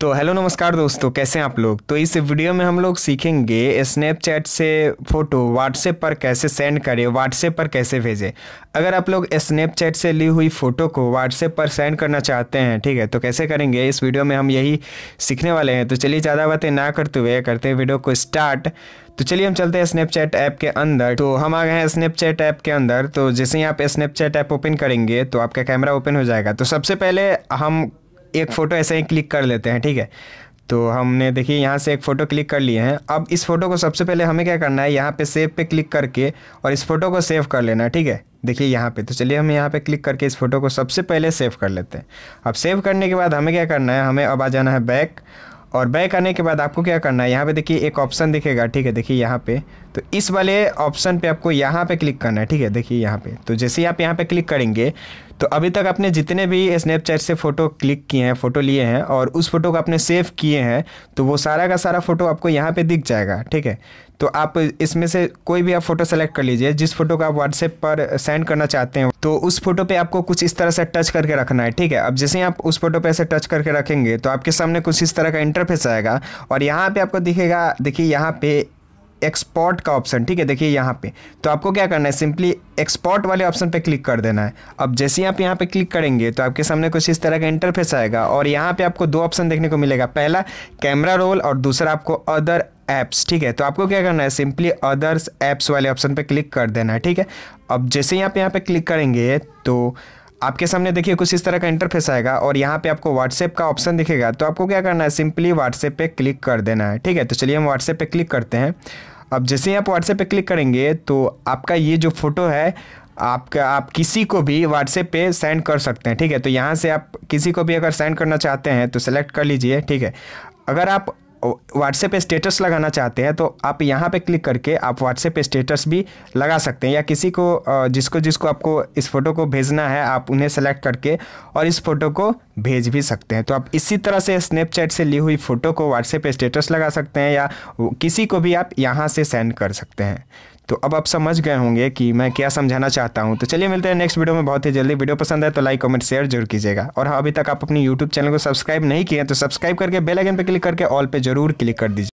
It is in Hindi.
तो हेलो नमस्कार दोस्तों कैसे हैं आप लोग तो इस वीडियो में हम लोग सीखेंगे स्नैपचैट से फ़ोटो व्हाट्सएप पर कैसे सेंड करें व्हाट्सएप पर कैसे भेजें अगर आप लोग स्नैपचैट से ली हुई फ़ोटो को व्हाट्सएप पर सेंड करना चाहते हैं ठीक है तो कैसे करेंगे इस वीडियो में हम यही सीखने वाले हैं तो चलिए ज़्यादा बातें ना करते हुए करते हैं वीडियो को स्टार्ट तो चलिए हम चलते हैं स्नैपचैट ऐप के अंदर तो हम आ गए हैं स्नैपचैट ऐप के अंदर तो जैसे ही आप स्नैपचैट ऐप ओपन करेंगे तो आपका कैमरा ओपन हो जाएगा तो सबसे पहले हम एक हाँ। फ़ोटो ऐसे ही क्लिक कर लेते हैं ठीक है तो हमने देखिए यहाँ से एक फ़ोटो क्लिक कर लिए हैं अब इस फ़ोटो को सबसे पहले हमें क्या करना है यहाँ पे सेव पे क्लिक करके और इस फ़ोटो को सेव कर लेना है ठीक है देखिए यहाँ पे तो चलिए हम यहाँ पे क्लिक करके इस फ़ोटो को सबसे पहले सेव कर लेते हैं अब सेव करने के बाद हमें क्या करना है हमें अब आ जाना है बैक और बैक आने के बाद आपको क्या करना है यहाँ पर देखिए एक ऑप्शन दिखेगा ठीक है देखिए यहाँ पे तो इस वाले ऑप्शन पे आपको यहाँ पे क्लिक करना है ठीक है देखिए यहाँ पे तो जैसे ही आप यहाँ पे क्लिक करेंगे तो अभी तक आपने जितने भी स्नैपचैट से फ़ोटो क्लिक किए हैं फ़ोटो लिए हैं और उस फोटो को आपने सेव किए हैं तो वो सारा का सारा फ़ोटो आपको यहाँ पे दिख जाएगा ठीक है तो आप इसमें से कोई भी आप फ़ोटो सेलेक्ट कर लीजिए जिस फोटो को आप व्हाट्सएप पर सेंड करना चाहते हैं तो उस फोटो पे आपको कुछ इस तरह से टच करके रखना है ठीक है अब जैसे ही आप उस फोटो पे ऐसे टच करके रखेंगे तो आपके सामने कुछ इस तरह का इंटरफेस आएगा और यहाँ पे आपको दिखेगा देखिए यहाँ पे एक्सपोर्ट का ऑप्शन ठीक है देखिए यहाँ पे तो आपको क्या करना है सिंपली एक्सपोर्ट वाले ऑप्शन पे क्लिक कर देना है अब जैसे ही आप यहाँ पे क्लिक करेंगे तो आपके सामने कुछ इस तरह का इंटरफेस आएगा और यहाँ पे आपको दो ऑप्शन देखने को मिलेगा पहला कैमरा रोल और दूसरा आपको अदर ऐप्स ठीक है तो आपको क्या करना है सिंपली अदर्स ऐप्स वाले ऑप्शन पर क्लिक कर देना है ठीक है अब जैसे ही आप यहाँ पर क्लिक करेंगे तो आपके सामने देखिए कुछ इस तरह का इंटरफेस आएगा और यहाँ पे आपको व्हाट्सएप का ऑप्शन दिखेगा तो आपको क्या करना है सिंपली व्हाट्सएप पे क्लिक कर देना है ठीक है तो चलिए हम व्हाट्सएप पे क्लिक करते हैं अब जैसे ही आप व्हाट्सएप पे क्लिक करेंगे तो आपका ये जो फ़ोटो है आपका आप किसी को भी व्हाट्सएप पे सेंड कर सकते हैं ठीक है तो यहाँ से आप किसी को भी अगर सेंड करना चाहते हैं तो सेलेक्ट कर लीजिए ठीक है अगर आप व्हाट्सएप पे स्टेटस लगाना चाहते हैं तो आप यहाँ पे क्लिक करके आप व्हाट्सएप पे स्टेटस भी लगा सकते हैं या किसी को जिसको जिसको आपको इस फ़ोटो को भेजना है आप उन्हें सेलेक्ट करके और इस फ़ोटो को भेज भी सकते हैं तो आप इसी तरह से स्नैपचैट से ली हुई फ़ोटो को व्हाट्सएप पे स्टेटस लगा सकते हैं या किसी को भी आप यहाँ से सेंड कर सकते हैं तो अब आप समझ गए होंगे कि मैं क्या समझाना चाहता हूँ तो चलिए मिलते हैं नेक्स्ट वीडियो में बहुत ही जल्दी वीडियो पसंद है तो लाइक कमेंट शेयर जरूर कीजिएगा और हाँ अभी तक आप अपनी यूट्यूब चैनल को सब्सक्राइब नहीं किए तो सब्सक्राइब करके बेल आइकन पर क्लिक करके ऑल पे जरूर ज़रूर क्लिक कर दीजिए